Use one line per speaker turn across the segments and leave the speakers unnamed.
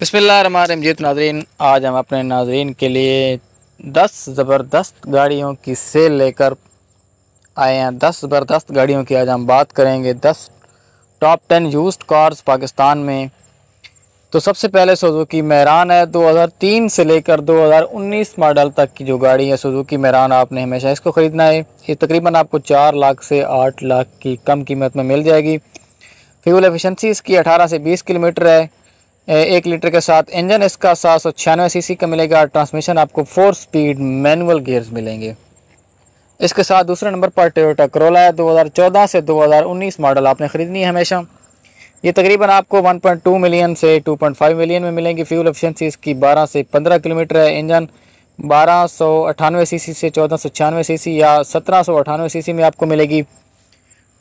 बसमिल जीत नाजरीन आज हम अपने नाजरीन के लिए दस ज़बरदस्त गाड़ियों की सेल लेकर आए हैं दस ज़बरदस्त गाड़ियों की आज हम बात करेंगे दस top ten used cars Pakistan में तो सबसे पहले सुजुकी महरान है 2003 से लेकर 2019 मॉडल तक की जो गाड़ी है सुजुकी महरान आपने हमेशा इसको ख़रीदना है ये तकरीबन आपको चार लाख से आठ लाख की कम कीमत में मिल जाएगी फ्यूल एफिशिएंसी इसकी 18 से 20 किलोमीटर है एक लीटर के साथ इंजन इसका सात सौ छियानवे सी का मिलेगा ट्रांसमिशन आपको फोर स्पीड मैनुअल गियर्स मिलेंगे इसके साथ दूसरे नंबर पर टोयोटा करोला है 2014 से 2019 मॉडल आपने ख़रीदनी है हमेशा ये तकरीबन आपको 1.2 मिलियन से 2.5 मिलियन में मिलेंगी फ्यूल एफिशिएंसी इसकी 12 से 15 किलोमीटर है इंजन बारह सौ अठानवे सी से चौदह सौ छियानवे सी या सत्रह सौ अठानवे सी में आपको मिलेगी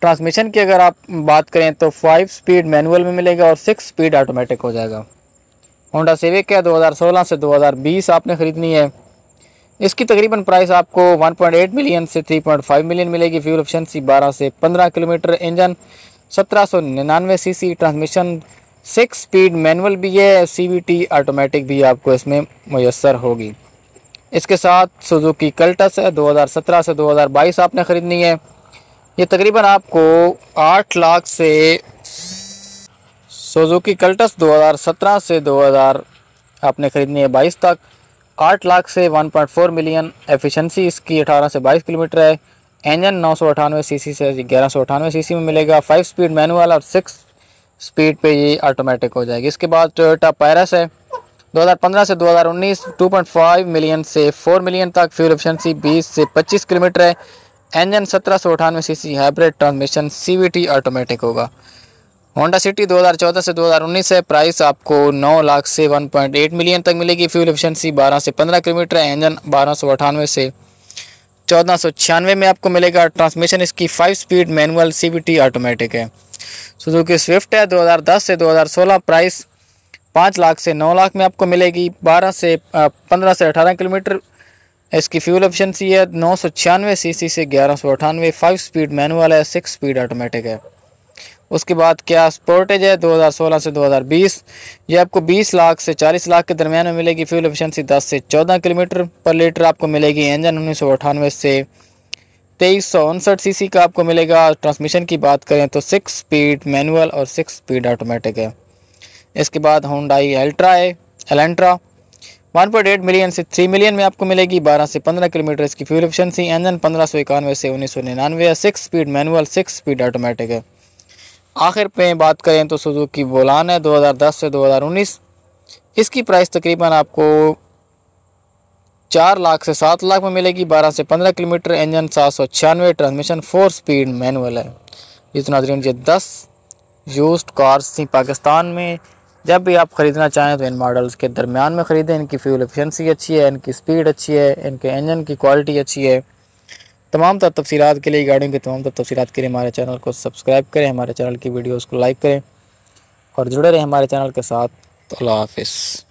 ट्रांसमिशन की अगर आप बात करें तो फाइव स्पीड मैनुअल में मिलेगा और सिक्स स्पीड ऑटोमेटिक हो जाएगा होंडा सेविक है 2016 से 2020 आपने ख़रीदनी है इसकी तकरीबन प्राइस आपको 1.8 मिलियन से 3.5 मिलियन मिलेगी फ्यूल सी 12 से 15 किलोमीटर इंजन सत्रह सौ निन्यानवे C C transmission six speed manual भी है सी वी टी ऑटोमेटिक भी आपको इसमें मैसर होगी इसके साथ सुजुकी कल्टस है 2017 से 2022 आपने ख़रीदनी है ये तकरीबन आपको आठ लाख से सोजुकी कल्टस 2017 से 2000 आपने ख़रीदनी है बाईस तक आठ लाख से 1.4 मिलियन एफिशिएंसी इसकी 18 से 22 किलोमीटर है इंजन नौ सौ अठानवे सी से ग्यारह सौ अठानवे सी में मिलेगा फाइव स्पीड मैनुअल और सिक्स स्पीड पे ये ऑटोमेटिक हो जाएगी इसके बाद टोयोटा पायरस है 2015 से 2019 2.5 मिलियन से 4 मिलियन तक फ्यूल एफिशिएंसी 20 से 25 किलोमीटर है इंजन सत्रह सौ अठानवे C C hybrid transmission C V T automatic होगा होंडा सिटी 2014 से 2019 है प्राइस आपको 9 लाख से 1.8 मिलियन तक मिलेगी फ्यूल एफिशिएंसी 12 से 15 किलोमीटर है इंजन बारह सौ अठानवे से चौदह में आपको मिलेगा ट्रांसमिशन इसकी five speed manual T automatic है सुजुकी स्विफ्ट है 2010 से 2016 प्राइस पाँच लाख से नौ लाख में आपको मिलेगी बारह से पंद्रह से अठारह किलोमीटर इसकी फ्यूल एफिशिएंसी है नौ सौ छियानवे सी सी से ग्यारह सौ अठानवे फाइव स्पीड मैनुअल है सिक्स स्पीड ऑटोमेटिक है उसके बाद क्या स्पोर्टेज है 2016 से 2020 ये आपको 20 लाख से 40 लाख के दरमियान में मिलेगी फ्यूल एफिशिएंसी 10 से 14 किलोमीटर पर लीटर आपको मिलेगी इंजन उन्नीस से तेईस सीसी का आपको मिलेगा ट्रांसमिशन की बात करें तो सिक्स स्पीड मैनुअल और सिक्स स्पीड ऑटोमेटिक है इसके बाद होंडाई अल्ट्रा है Elantra one point eight million से थ्री मिलियन में आपको मिलेगी बारह से पंद्रह किलोमीटर इसकी फ्यूल एफिशिएंसी इंजन पंद्रह सौ इक्यानवे से उन्नीस सौ निन्यानवे है six speed manual six speed automatic है आखिर पे बात करें तो सुजुकी बोलान है 2010 से 2019 इसकी प्राइस तकरीबन आपको चार लाख से सात लाख में मिलेगी बारह से पंद्रह किलोमीटर इंजन सात सौ छियानवे ट्रांसमिशन फोर स्पीड मैनुअल है जितना दस यूज कार्स थी पाकिस्तान में जब भी आप ख़रीदना चाहें तो इन मॉडल्स के दरमियान में ख़रीदें इनकी फ्यूल एफिशिएंसी अच्छी है इनकी स्पीड अच्छी है इनके इंजन की क्वालिटी अच्छी है तमाम तर तफसीत के लिए गाड़ियों की तमाम तर तफसीत के लिए हमारे चैनल को सब्सक्राइब करें हमारे चैनल की वीडियोज़ को लाइक करें और जुड़े रहें हमारे चैनल के साथ तो हाफिज़